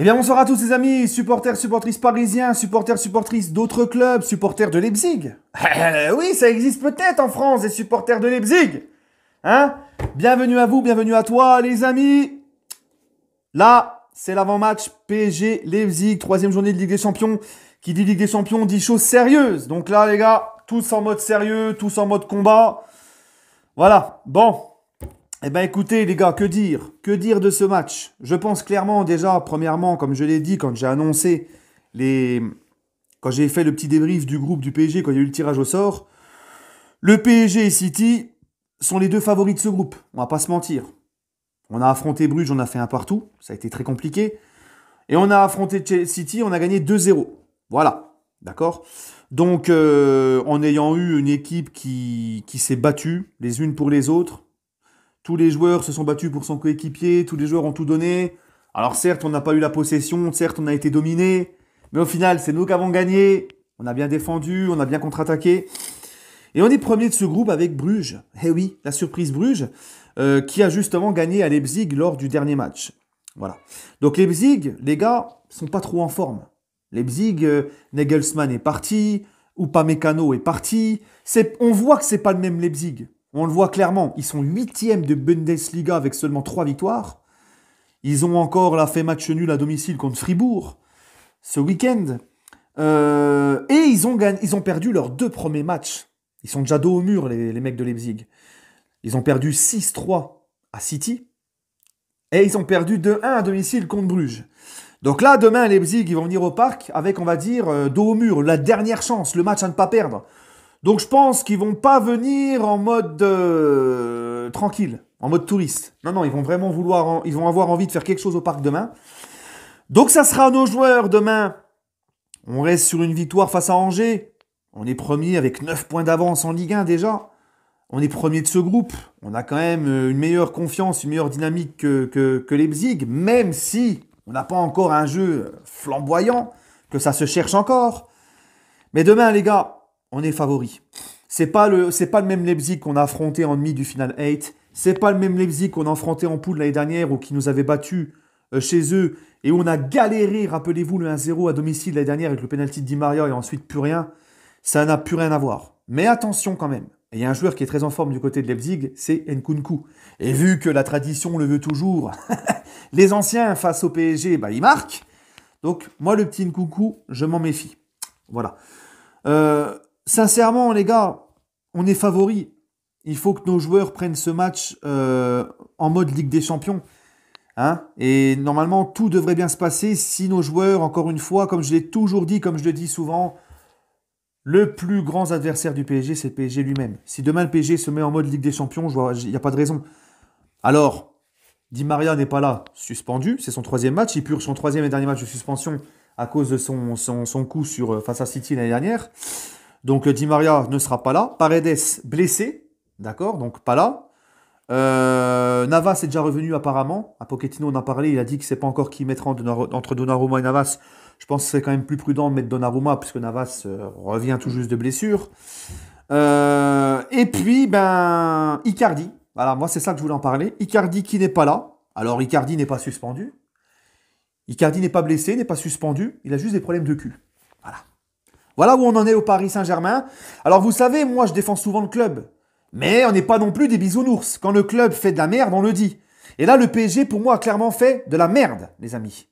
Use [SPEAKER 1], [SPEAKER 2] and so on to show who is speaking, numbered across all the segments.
[SPEAKER 1] Eh bien bonsoir à tous les amis, supporters, supportrices parisiens, supporters, supportrices d'autres clubs, supporters de Leipzig. Eh, oui, ça existe peut-être en France, des supporters de Leipzig. Hein Bienvenue à vous, bienvenue à toi les amis. Là, c'est l'avant-match PSG Leipzig, troisième journée de Ligue des Champions. Qui dit Ligue des Champions dit choses sérieuses. Donc là les gars, tous en mode sérieux, tous en mode combat. Voilà, bon, eh bien écoutez les gars, que dire Que dire de ce match Je pense clairement déjà, premièrement, comme je l'ai dit quand j'ai annoncé les... Quand j'ai fait le petit débrief du groupe du PSG, quand il y a eu le tirage au sort, le PSG et City sont les deux favoris de ce groupe, on va pas se mentir. On a affronté Bruges, on a fait un partout, ça a été très compliqué. Et on a affronté City, on a gagné 2-0. Voilà, d'accord Donc euh, en ayant eu une équipe qui, qui s'est battue les unes pour les autres, tous les joueurs se sont battus pour son coéquipier, tous les joueurs ont tout donné. Alors certes, on n'a pas eu la possession, certes, on a été dominé, mais au final, c'est nous qui avons gagné. On a bien défendu, on a bien contre-attaqué. Et on est premier de ce groupe avec Bruges. Eh oui, la surprise Bruges, euh, qui a justement gagné à Leipzig lors du dernier match. Voilà. Donc Leipzig, les gars, sont pas trop en forme. Leipzig, euh, negelsmann est parti, Upamecano est parti. on voit que c'est pas le même Leipzig. On le voit clairement, ils sont huitièmes de Bundesliga avec seulement trois victoires. Ils ont encore l'a fait match nul à domicile contre Fribourg ce week-end. Euh, et ils ont, gagné, ils ont perdu leurs deux premiers matchs. Ils sont déjà dos au mur, les, les mecs de Leipzig. Ils ont perdu 6-3 à City. Et ils ont perdu 2-1 à domicile contre Bruges. Donc là, demain, Leipzig, ils vont venir au parc avec, on va dire, euh, dos au mur, la dernière chance, le match à ne pas perdre. Donc je pense qu'ils vont pas venir en mode euh, tranquille, en mode touriste. Non, non, ils vont vraiment vouloir, ils vont avoir envie de faire quelque chose au parc demain. Donc ça sera à nos joueurs demain. On reste sur une victoire face à Angers. On est premier avec 9 points d'avance en Ligue 1 déjà. On est premier de ce groupe. On a quand même euh, une meilleure confiance, une meilleure dynamique que, les que même si on n'a pas encore un jeu flamboyant, que ça se cherche encore. Mais demain, les gars, on est favori. C'est pas le c'est pas le même Leipzig qu'on a affronté en demi du final 8, c'est pas le même Leipzig qu'on a affronté en poule l'année dernière ou qui nous avait battu euh, chez eux et où on a galéré, rappelez-vous le 1-0 à domicile l'année dernière avec le penalty de Di Maria et ensuite plus rien. Ça n'a plus rien à voir. Mais attention quand même. Il y a un joueur qui est très en forme du côté de Leipzig, c'est Nkunku. Et vu que la tradition le veut toujours, les anciens face au PSG, bah, ils marquent. Donc moi, le petit Nkunku, je m'en méfie. Voilà. Euh, sincèrement, les gars, on est favori. Il faut que nos joueurs prennent ce match euh, en mode Ligue des Champions. Hein et normalement, tout devrait bien se passer si nos joueurs, encore une fois, comme je l'ai toujours dit, comme je le dis souvent, le plus grand adversaire du PSG, c'est le PSG lui-même. Si demain le PSG se met en mode Ligue des Champions, il n'y a pas de raison. Alors, Di Maria n'est pas là, suspendu. C'est son troisième match. Il purge son troisième et dernier match de suspension à cause de son, son, coup sur, euh, face à City l'année dernière. Donc euh, Di Maria ne sera pas là. Paredes blessé, d'accord, donc pas là. Euh, Navas est déjà revenu apparemment. À Pochettino, on a parlé, il a dit que c'est pas encore qui mettra entre Donnarumma et Navas. Je pense que c'est quand même plus prudent de mettre Donnarumma puisque Navas euh, revient tout juste de blessure. et puis, ben, Icardi. Voilà, moi c'est ça que je voulais en parler. Icardi qui n'est pas là. Alors Icardi n'est pas suspendu. Icardi n'est pas blessé, n'est pas suspendu. Il a juste des problèmes de cul. Voilà où on en est au Paris Saint-Germain. Alors vous savez, moi je défends souvent le club. Mais on n'est pas non plus des bisounours. Quand le club fait de la merde, on le dit. Et là, le PSG, pour moi, a clairement fait de la merde, les amis.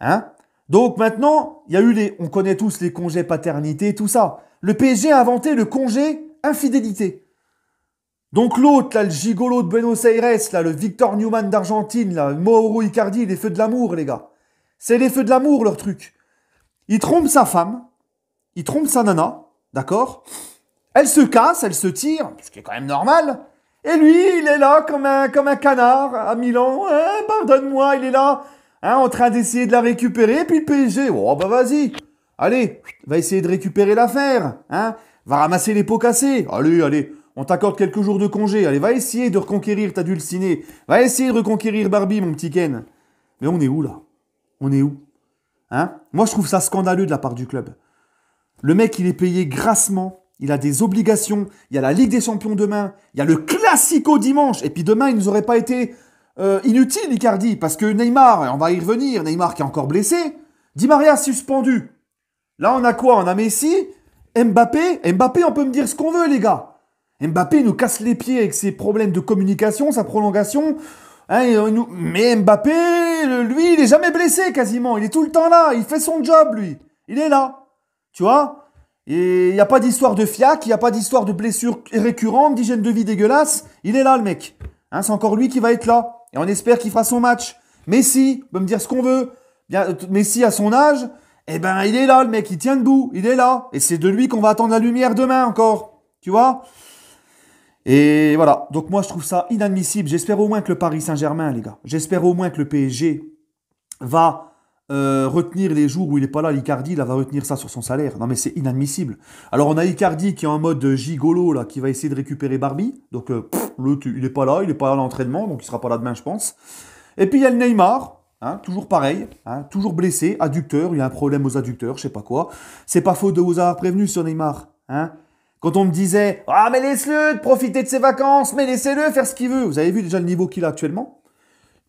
[SPEAKER 1] Hein Donc maintenant, il y a eu les. On connaît tous les congés paternité, tout ça. Le PSG a inventé le congé infidélité. Donc l'autre, là, le gigolo de Buenos Aires, là, le Victor Newman d'Argentine, là, le Mauro Icardi, les feux de l'amour, les gars. C'est les feux de l'amour, leur truc. Il trompe sa femme, il trompe sa nana, d'accord Elle se casse, elle se tire, ce qui est quand même normal. Et lui, il est là comme un, comme un canard à Milan. Eh, pardonne-moi, il est là hein, en train d'essayer de la récupérer. Et Puis le PSG, oh bah vas-y, allez, va essayer de récupérer l'affaire. Hein, va ramasser les pots cassés. Allez, allez, on t'accorde quelques jours de congé. Allez, va essayer de reconquérir ta dulcinée. Va essayer de reconquérir Barbie, mon petit Ken. Mais on est où là On est où Hein Moi, je trouve ça scandaleux de la part du club. Le mec, il est payé grassement. Il a des obligations. Il y a la Ligue des Champions demain. Il y a le Classico dimanche. Et puis demain, il nous aurait pas été euh, inutile, Icardi, parce que Neymar, on va y revenir. Neymar qui est encore blessé. Di Maria suspendu. Là, on a quoi On a Messi, Mbappé. Mbappé, on peut me dire ce qu'on veut, les gars. Mbappé nous casse les pieds avec ses problèmes de communication, sa prolongation. Hein, mais Mbappé, lui, il est jamais blessé quasiment. Il est tout le temps là. Il fait son job, lui. Il est là. Tu vois Et il n'y a pas d'histoire de fiac, il n'y a pas d'histoire de blessure récurrente, d'hygiène de vie dégueulasse. Il est là, le mec. Hein, c'est encore lui qui va être là. Et on espère qu'il fera son match. Messi, on peut me dire ce qu'on veut. Bien, Messi, à son âge, eh ben, il est là, le mec. Il tient debout. Il est là. Et c'est de lui qu'on va attendre la lumière demain encore. Tu vois et voilà, donc moi je trouve ça inadmissible. J'espère au moins que le Paris Saint-Germain, les gars, j'espère au moins que le PSG va euh, retenir les jours où il n'est pas là, l'Icardi, là va retenir ça sur son salaire. Non mais c'est inadmissible. Alors on a Icardi qui est en mode gigolo là, qui va essayer de récupérer Barbie. Donc euh, le il n'est pas là, il n'est pas à l'entraînement, donc il sera pas là demain je pense. Et puis il y a le Neymar, hein, toujours pareil, hein, toujours blessé, adducteur, il y a un problème aux adducteurs, je sais pas quoi. C'est pas faute de vous avoir prévenu sur Neymar. Hein. Quand on me disait Ah, mais laisse-le profiter de ses vacances, mais laissez-le faire ce qu'il veut. Vous avez vu déjà le niveau qu'il a actuellement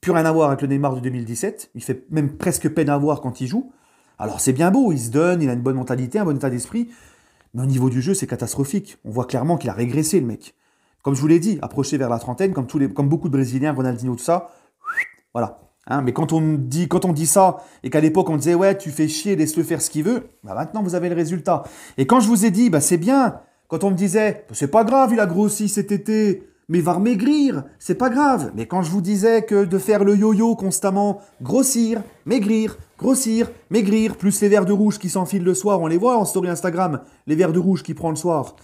[SPEAKER 1] plus rien à voir avec le Neymar de 2017. Il fait même presque peine à voir quand il joue. Alors c'est bien beau, il se donne, il a une bonne mentalité, un bon état d'esprit. Mais au niveau du jeu, c'est catastrophique. On voit clairement qu'il a régressé, le mec. Comme je vous l'ai dit, approché vers la trentaine, comme, beaucoup de Brésiliens, Ronaldinho, tout ça. Voilà. Hein, mais quand on, dit, quand on dit ça, et qu'à l'époque on disait, ouais, tu fais chier, laisse-le faire ce qu'il veut, bah, maintenant vous avez le résultat. Et quand je vous ai dit, bah c'est bien, quand on me disait, c'est pas grave, il a grossi cet été, mais il va maigrir c'est pas grave. Mais quand je vous disais que de faire le yo-yo constamment, grossir, maigrir, grossir, maigrir, plus les verres de rouge qui s'enfilent le soir, on les voit en story Instagram, les verres de rouge qui prend le soir.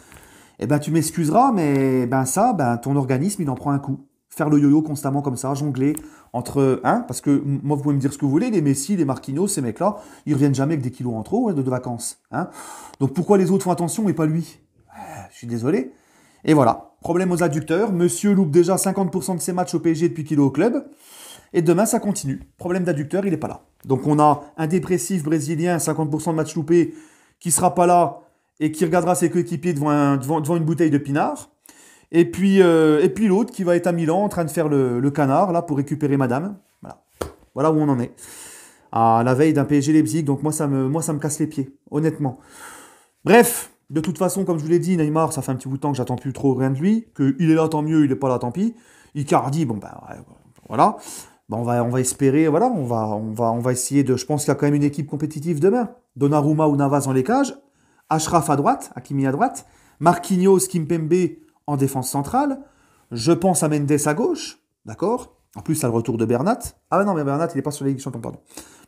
[SPEAKER 1] Eh ben tu m'excuseras, mais ben ça, ben ton organisme il en prend un coup. Faire le yo-yo constamment comme ça, jongler entre hein, parce que moi vous pouvez me dire ce que vous voulez, les Messi, les Marquinhos, ces mecs-là, ils reviennent jamais avec des kilos en trop hein, de, vacances. Hein. Donc pourquoi les autres font attention et pas lui ah, Je suis désolé. Et voilà, problème aux adducteurs. Monsieur loupe déjà 50% de ses matchs au PSG depuis qu'il est au club. Et demain, ça continue. Problème d'adducteur, il n'est pas là. Donc on a un dépressif brésilien, 50% de matchs loupés, qui sera pas là et qui regardera ses coéquipiers devant, devant, une bouteille de pinard. Et puis, euh, et puis l'autre qui va être à Milan en train de faire le, canard là pour récupérer Madame. Voilà. voilà où on en est. À la veille d'un PSG Leipzig, donc moi ça me, moi, ça me casse les pieds, honnêtement. Bref, de toute façon, comme je vous l'ai dit, Neymar, ça fait un petit bout de temps que j'attends plus trop rien de lui. Qu'il est là, tant mieux, il n'est pas là, tant pis. Icardi, bon, ben voilà. Ben, on, va, on va espérer, voilà, on va, on va, on va essayer de. Je pense qu'il y a quand même une équipe compétitive demain. Donnarumma ou Navas dans les cages. Ashraf à droite, Hakimi à droite. Marquinhos, Kimpembe en défense centrale. Je pense à Mendes à gauche, d'accord En plus, à le retour de Bernat. Ah non, mais Bernat, il n'est pas sur la Ligue pardon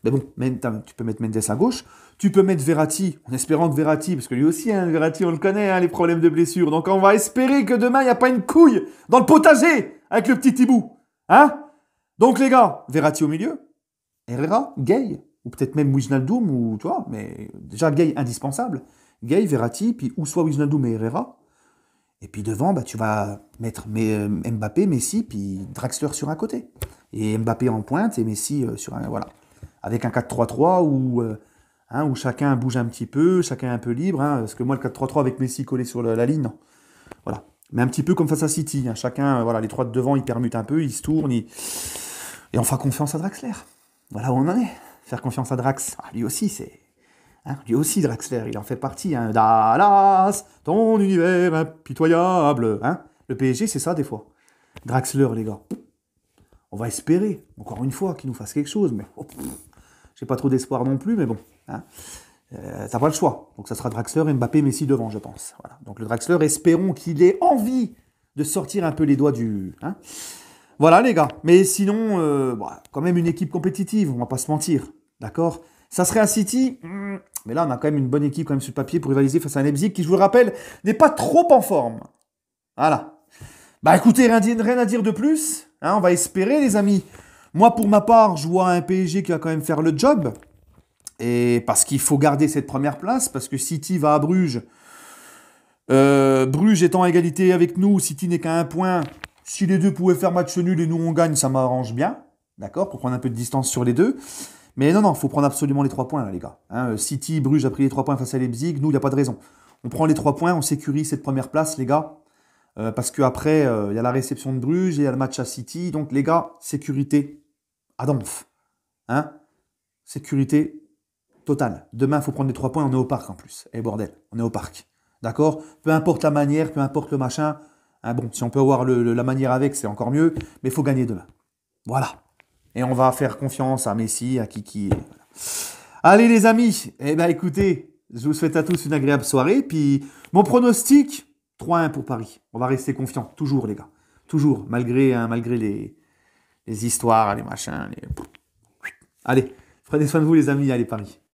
[SPEAKER 1] mais bon, tu peux mettre Mendes à gauche, tu peux mettre Verratti, en espérant que Verratti, parce que lui aussi, hein, Verratti, on le connaît, hein, les problèmes de blessure. Donc on va espérer que demain, il n'y a pas une couille dans le potager avec le petit Hibou Hein Donc les gars, Verratti au milieu, Herrera, Gay, ou peut-être même Wijnaldum, ou toi, mais déjà Gay indispensable. Gay, Verratti, puis où soit Wijnaldum et Herrera. Et puis devant, bah, tu vas mettre euh, Mbappé, Messi, puis Draxler sur un côté. Et Mbappé en pointe et Messi euh, sur un. Voilà avec un 4-3-3 euh, hein, où, chacun bouge un petit peu, chacun est un peu libre. Hein, parce que moi, le 4-3-3 avec Messi collé sur la, ligne, non. Voilà. Mais un petit peu comme face à City. Hein, chacun, euh, voilà, les trois de devant, ils permutent un peu, ils se tournent. Et on fera confiance à Draxler. Voilà où on en est. Faire confiance à Drax. Ah, lui aussi, c'est. lui aussi, Draxler, il en fait partie. Hein. Dallas, ton univers impitoyable. Hein. Le PSG, c'est ça des fois. Draxler, les gars. On va espérer, encore une fois, qu'il nous fasse quelque chose, mais. Oh, j'ai pas trop d'espoir non plus, mais bon. Hein. va euh, pas le choix. Donc ça sera Draxler, Mbappé, Messi devant, je pense. Voilà. Donc le Draxler, espérons qu'il ait envie de sortir un peu les doigts du. Hein. Voilà les gars. Mais sinon, euh, quand même une équipe compétitive, on va pas se mentir. D'accord Ça serait un City. Hmm, mais là, on a quand même une bonne équipe quand même sur le papier pour rivaliser face à un Leipzig qui, je vous le rappelle, n'est pas trop en forme. Voilà. Bah écoutez, rien, à dire de plus. Hein. on va espérer, les amis. Moi, pour ma part, je vois un PSG qui va quand même faire le job. Et parce qu'il faut garder cette première place, parce que City va à Bruges. Euh, Bruges étant à égalité avec nous, City n'est qu'à un point. Si les deux pouvaient faire match nul et nous on gagne, ça m'arrange bien. D'accord Pour prendre un peu de distance sur les deux. Mais non, non, il faut prendre absolument les trois points, là, les gars. Hein, euh, City, Bruges a pris les trois points face à Leipzig. Nous, il n'y a pas de raison. On prend les trois points, on sécurise cette première place, les gars. Euh, parce qu'après, euh, il y a la réception de Bruges et il y a le match à City. Donc, les gars, sécurité, à ah Hein Sécurité totale. Demain, il faut prendre les trois points, on est au parc en plus. Et eh, bordel, on est au parc. D'accord Peu importe la manière, peu importe le machin. Hein, bon, si on peut avoir la manière avec, c'est encore mieux, mais il faut gagner demain. Voilà. Et on va faire confiance à Messi, à Kiki. Allez les amis, eh ben écoutez, je vous souhaite à tous une agréable soirée. Puis mon pronostic, 3-1 pour Paris. On va rester confiant, toujours les gars. Toujours, malgré, hein, malgré les, les histoires, les machins. Les... Allez, prenez soin de vous les amis, allez parmi.